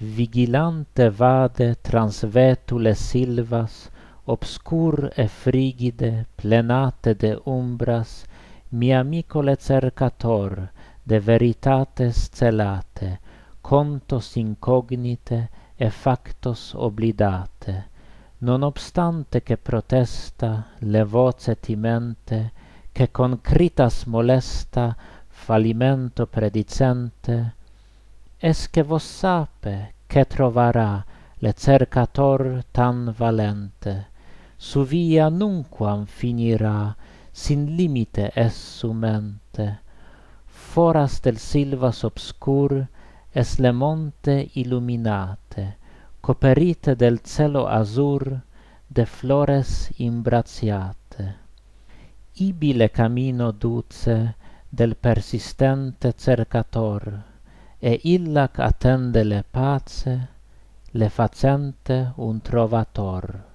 vigilante vade le silvas obscur e frigide plenate de umbras mi amico le cercator de veritate celate conto incognite e factos oblidate non obstante che protesta le voce timente che concritas molesta fallimento predicente esque vos sape che trovarà le cercator tan valente su via nunquam finirà sin limite es su mente foras del silvas obscur es le monte illuminate coperite del cielo azur de flores imbraziate ibile camino duce del persistente cercator e illac attende le pace, le facente un trovator.